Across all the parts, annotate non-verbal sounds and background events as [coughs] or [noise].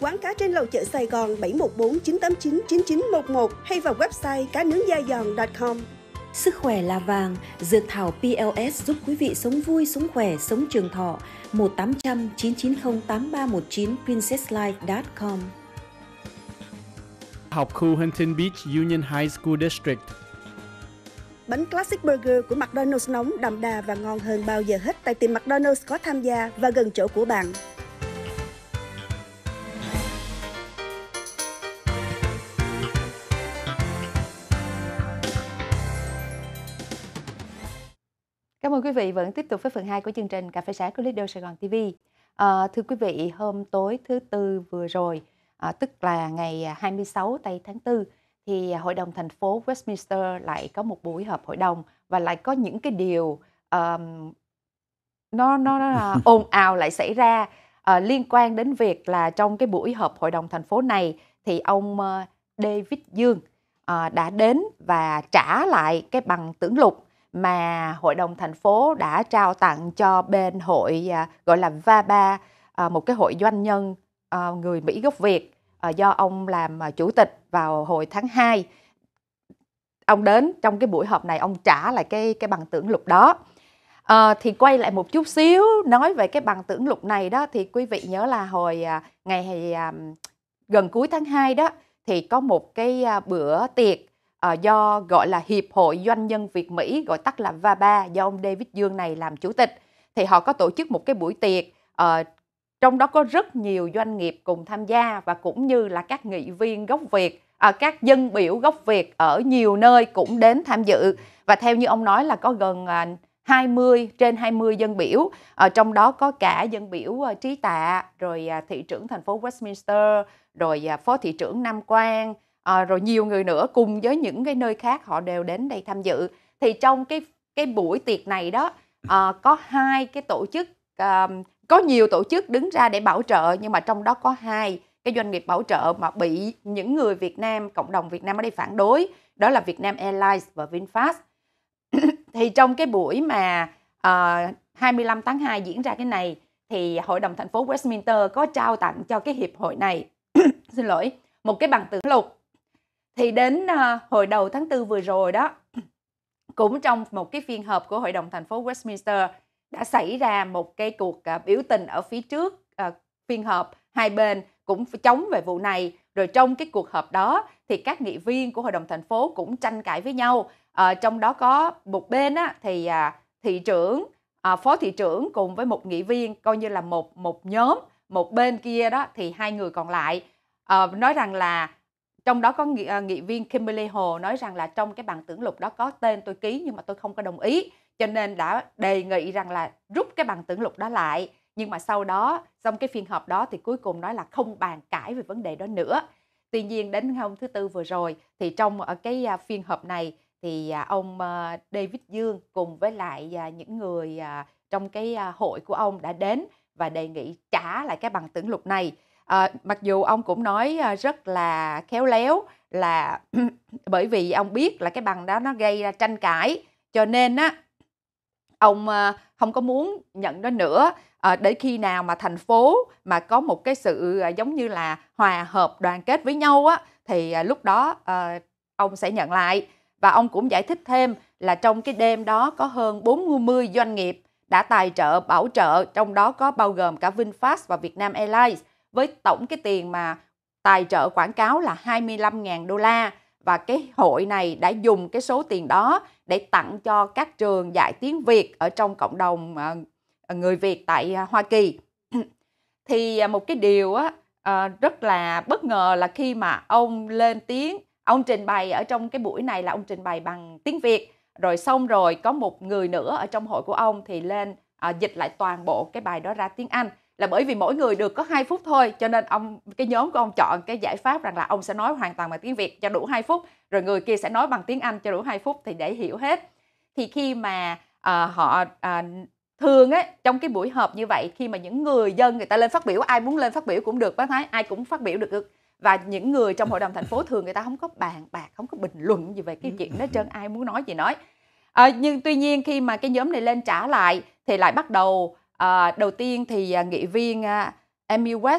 quán cá trên lầu chợ Sài Gòn 714 989 9911 hay vào website cá nướng da giòn.com. Sức khỏe là vàng, dược thảo PLS giúp quý vị sống vui, sống khỏe, sống trường thọ. 1800 990 8319 princesslife.com Học khu Huntington Beach Union High School District Bánh Classic Burger của McDonald's nóng, đậm đà và ngon hơn bao giờ hết tại tiệm McDonald's có tham gia và gần chỗ của bạn. mời quý vị vẫn tiếp tục với phần 2 của chương trình Cà phê sáng của Lido Sài Gòn TV. À, ờ, thưa quý vị, hôm tối thứ tư vừa rồi, à, tức là ngày 26 tây tháng 4, thì Hội đồng thành phố Westminster lại có một buổi họp hội đồng và lại có những cái điều um, nó nó, nó [laughs] ồn ào lại xảy ra uh, liên quan đến việc là trong cái buổi họp hội đồng thành phố này thì ông David Dương uh, đã đến và trả lại cái bằng tưởng lục mà hội đồng thành phố đã trao tặng cho bên hội à, gọi là VABA à, một cái hội doanh nhân à, người Mỹ gốc Việt do ông làm chủ tịch vào hồi tháng 2. Ông đến trong cái buổi họp này ông trả lại cái cái bằng tưởng lục đó. À, thì quay lại một chút xíu nói về cái bằng tưởng lục này đó thì quý vị nhớ là hồi ngày gần cuối tháng 2 đó thì có một cái bữa tiệc Ờ, do gọi là Hiệp hội Doanh nhân Việt Mỹ gọi tắt là VABA do ông David Dương này làm chủ tịch thì họ có tổ chức một cái buổi tiệc ờ, trong đó có rất nhiều doanh nghiệp cùng tham gia và cũng như là các nghị viên gốc Việt à, các dân biểu gốc Việt ở nhiều nơi cũng đến tham dự và theo như ông nói là có gần à, 20 trên 20 dân biểu à, trong đó có cả dân biểu trí tạ rồi à, thị trưởng thành phố Westminster rồi à, phó thị trưởng Nam Quang à, rồi nhiều người nữa cùng với những cái nơi khác họ đều đến đây tham dự thì trong cái cái buổi tiệc này đó à, có hai cái tổ chức à, có nhiều tổ chức đứng ra để bảo trợ nhưng mà trong đó có hai cái doanh nghiệp bảo trợ mà bị những người Việt Nam cộng đồng Việt Nam ở đây phản đối đó là Vietnam Airlines và Vinfast [coughs] thì trong cái buổi mà uh, ờ, 25 tháng 2 diễn ra cái này thì hội đồng thành phố Westminster có trao tặng cho cái hiệp hội này [coughs] xin lỗi một cái bằng tử lục thì đến ờ, hồi đầu tháng 4 vừa rồi đó cũng trong một cái phiên họp của hội đồng thành phố Westminster đã xảy ra một cái cuộc ờ, biểu tình ở phía trước ờ, phiên họp hai bên cũng chống về vụ này rồi trong cái cuộc họp đó thì các nghị viên của hội đồng thành phố cũng tranh cãi với nhau à, trong đó có một bên á, thì à, thị trưởng à, phó thị trưởng cùng với một nghị viên coi như là một một nhóm một bên kia đó thì hai người còn lại à, nói rằng là trong đó có nghị, à, nghị viên Kimberly Hồ nói rằng là trong cái bản tưởng lục đó có tên tôi ký nhưng mà tôi không có đồng ý cho nên đã đề nghị rằng là rút cái bản tưởng lục đó lại nhưng mà sau đó trong cái phiên họp đó thì cuối cùng nói là không bàn cãi về vấn đề đó nữa tuy nhiên đến hôm thứ tư vừa rồi thì trong ở à, cái à, phiên họp này thì ông David Dương cùng với lại những người trong cái hội của ông đã đến và đề nghị trả lại cái bằng tưởng lục này à, mặc dù ông cũng nói ờ, rất là khéo léo là [clears throat] bởi vì ông biết là cái bằng đó nó gây ra tranh cãi cho nên á ông ờ, không có muốn nhận nó nữa à, để khi nào mà thành phố mà có một cái sự giống như là hòa hợp đoàn kết với nhau á thì lúc đó à, ông sẽ nhận lại và ông cũng giải thích thêm là trong cái đêm đó có hơn 40 doanh nghiệp đã tài trợ bảo trợ trong đó có bao gồm cả VinFast và Vietnam Airlines với tổng cái tiền mà tài trợ quảng cáo là 25.000 đô la và cái hội này đã dùng cái số tiền đó để tặng cho các trường dạy tiếng Việt ở trong cộng đồng ờ, ờ, người Việt tại ờ, Hoa Kỳ. [clears throat] Thì một cái điều á rất là bất ngờ là khi mà ông lên tiếng, ông trình bày ở trong cái buổi này là ông trình bày bằng tiếng Việt rồi xong rồi có một người nữa ở trong hội của ông thì lên dịch lại toàn bộ cái bài đó ra tiếng Anh là bởi vì mỗi người được có 2 phút thôi cho nên ông cái nhóm của ông chọn cái giải pháp rằng là ông sẽ nói hoàn toàn bằng tiếng Việt cho đủ 2 phút rồi người kia sẽ nói bằng tiếng Anh cho đủ 2 phút thì để hiểu hết thì khi mà à, họ à, ờ, thường ấy trong cái buổi họp như vậy khi mà những người dân người ta lên phát biểu ai muốn lên phát biểu cũng được bác thái ai cũng phát biểu được và những người trong hội đồng thành phố thường người ta không có bàn bạc không có bình luận gì về cái chuyện đó trơn ai muốn nói gì nói à, nhưng tuy nhiên khi mà cái nhóm này lên trả lại thì lại bắt đầu À, đầu tiên thì à, nghị viên à, Amy West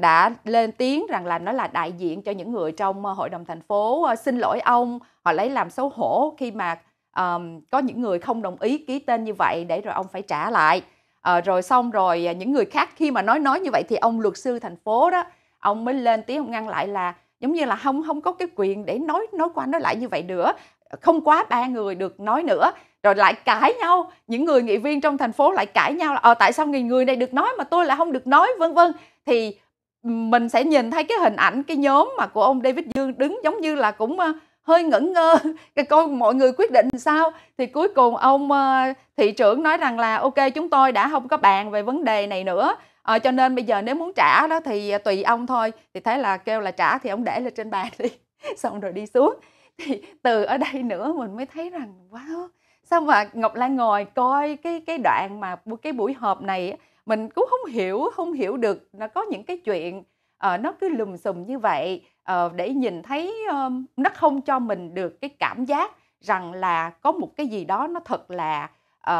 đã lên tiếng rằng là nó là đại diện cho những người trong à, hội đồng thành phố xin lỗi ông họ lấy làm xấu hổ khi mà um, có những người không đồng ý ký tên như vậy để rồi ông phải trả lại à, rồi xong rồi những người khác khi mà nói nói như vậy thì ông luật sư thành phố đó ông mới lên tiếng ông ngăn lại là giống như là không không có cái quyền để nói nói qua nói lại như vậy nữa không quá ba người được nói nữa rồi lại cãi nhau những người nghị viên trong thành phố lại cãi nhau là ờ tại sao người người này được nói mà tôi lại không được nói vân vân thì ừ, mình sẽ nhìn thấy cái hình ảnh cái nhóm mà của ông David Dương đứng giống như là cũng ờ, hơi ngẩn ngơ [laughs] cái coi mọi người quyết định sao thì cuối cùng ông ờ, thị trưởng nói rằng là ok chúng tôi đã không có bàn về vấn đề này nữa à, cho nên bây giờ nếu muốn trả đó thì tùy ông thôi thì thấy là kêu là trả thì ông để lên trên bàn [laughs] đi xong rồi đi xuống thì từ ở đây nữa mình mới thấy rằng wow xong mà ngọc lan ngồi coi cái cái đoạn mà cái buổi họp này mình cũng không hiểu không hiểu được nó có những cái chuyện uh, nó cứ lùm xùm như vậy uh, để nhìn thấy um, nó không cho mình được cái cảm giác rằng là có một cái gì đó nó thật là uh,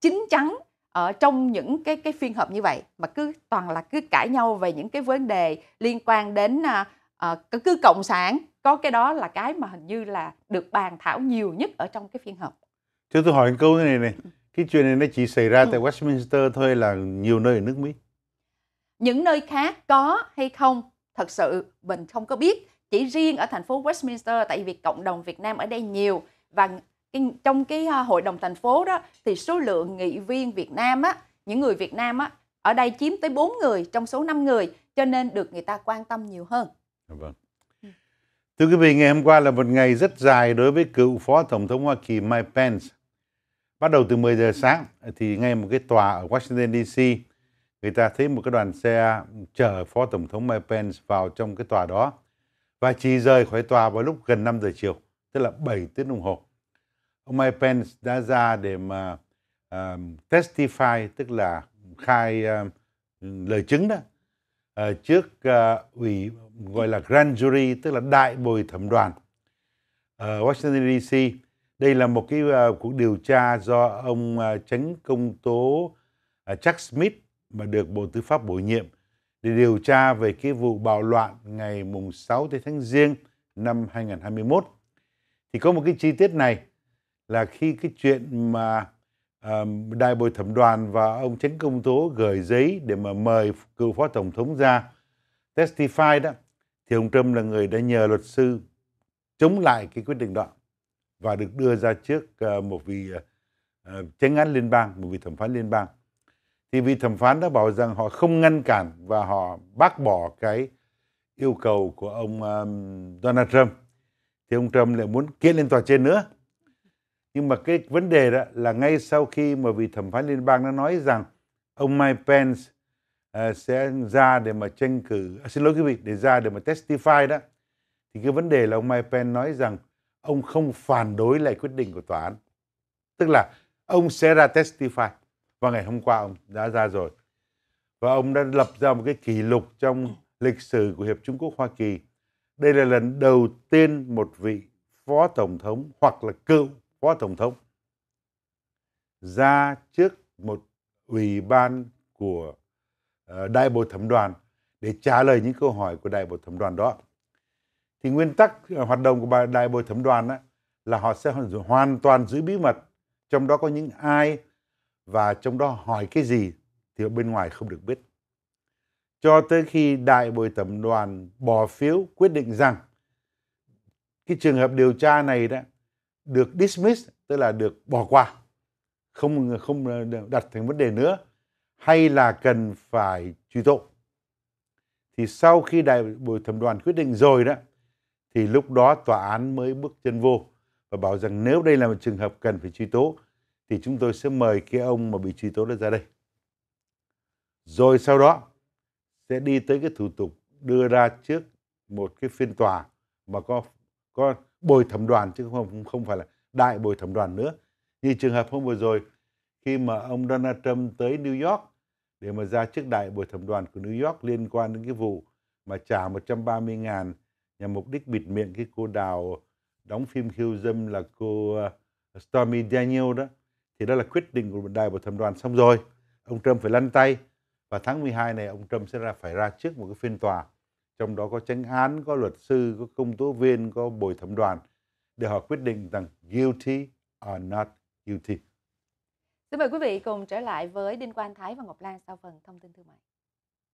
chín chắn ở trong những cái cái phiên họp như vậy mà cứ toàn là cứ cãi nhau về những cái vấn đề liên quan đến uh, cứ cộng sản có cái đó là cái mà hình như là được bàn thảo nhiều nhất ở trong cái phiên họp Chứ tôi hỏi câu này này, ừ. cái chuyện này nó chỉ xảy ra ừ. tại Westminster thôi là nhiều nơi ở nước Mỹ? Những nơi khác có hay không, thật sự mình không có biết. Chỉ riêng ở thành phố Westminster, tại vì cộng đồng Việt Nam ở đây nhiều và cái, trong cái à, hội đồng thành phố đó thì số lượng nghị viên Việt Nam á, những người Việt Nam á, ở đây chiếm tới 4 người trong số 5 người cho nên được người ta quan tâm nhiều hơn. Dạ vâng. Ừ. Thưa quý vị, ngày hôm qua là một ngày rất dài đối với cựu Phó Tổng thống Hoa Kỳ Mike Pence bắt đầu từ 10 giờ sáng thì ngay một cái tòa ở Washington DC người ta thấy một cái đoàn xe chở phó tổng thống Mike Pence vào trong cái tòa đó và chỉ rời khỏi tòa vào lúc gần 5 giờ chiều tức là 7 tiếng đồng hồ ông Mike Pence đã ra để mà uh, testify tức là khai uh, lời chứng đó uh, trước uh, ủy gọi là grand jury tức là đại bồi thẩm đoàn ở Washington DC đây là một cái uh, cuộc điều tra do ông uh, ờ, tránh công tố ờ, uh, Jack Smith mà được Bộ Tư pháp bổ nhiệm để điều tra về cái vụ bạo loạn ngày mùng 6 tháng Giêng năm 2021. Thì có một cái chi tiết này là khi cái chuyện mà uh, đại bồi thẩm đoàn và ông tránh công tố gửi giấy để mà mời cựu phó tổng thống ra testify đó thì ông Trump là người đã nhờ luật sư chống lại cái quyết định đó và được đưa ra trước ờ, một vị ờ, ờ, chánh án liên bang, một vị thẩm phán liên bang. Thì vị thẩm phán đã bảo rằng họ không ngăn cản và họ bác bỏ cái yêu cầu của ông Donald Trump. Thì ông Trump lại muốn kiện lên tòa trên nữa. Nhưng mà cái vấn đề đó là ngay sau khi mà vị thẩm phán liên bang đã nói rằng ông Mike Pence uh, sẽ ra để mà tranh cử, à, xin lỗi quý vị, để ra để mà testify đó. Thì cái vấn đề là ông Mike Pence nói rằng ông không phản đối lại quyết định của tòa án. Tức là ông sẽ ra testify. Và ngày hôm qua ông đã ra rồi. Và ông đã lập ra một cái kỷ lục trong lịch sử của Hiệp Trung Quốc Hoa Kỳ. Đây là lần đầu tiên một vị phó tổng thống hoặc là cựu phó tổng thống ra trước một ủy ban của ờ, đại bộ thẩm đoàn để trả lời những câu hỏi của đại bộ thẩm đoàn đó thì nguyên tắc ờ, hoạt động của đại bồi thẩm đoàn á, là họ sẽ hoàn toàn giữ bí mật trong đó có những ai và trong đó hỏi cái gì thì ở bên ngoài không được biết cho tới khi đại bồi thẩm đoàn bỏ phiếu quyết định rằng cái trường hợp điều tra này đó được dismiss tức là được bỏ qua không không ờ, đặt thành vấn đề nữa hay là cần phải truy tố thì sau khi đại bồi thẩm đoàn quyết định rồi đó thì lúc đó tòa án mới bước chân vô và bảo rằng nếu đây là một trường hợp cần phải truy tố thì chúng tôi sẽ mời cái ông mà bị truy tố đó ra đây. Rồi sau đó sẽ đi tới cái thủ tục đưa ra trước một cái phiên tòa mà có có bồi thẩm đoàn chứ không không phải là đại bồi thẩm đoàn nữa. Như trường hợp hôm vừa rồi khi mà ông Donald Trump tới New York để mà ra trước đại bồi thẩm đoàn của New York liên quan đến cái vụ mà trả 130 ngàn nhằm mục đích bịt miệng cái cô đào đóng phim khiêu dâm là cô ờ, Stormy Daniel đó thì đó là quyết định của đại bộ thẩm đoàn xong rồi ông Trump phải lăn tay và tháng 12 này ông Trump sẽ ra phải ra trước một cái phiên tòa trong đó có chánh án có luật sư có công tố viên có bồi thẩm đoàn để họ quyết định rằng guilty or not guilty Xin mời quý vị cùng trở lại với Đinh Quang Thái và Ngọc Lan sau phần thông tin thương mại.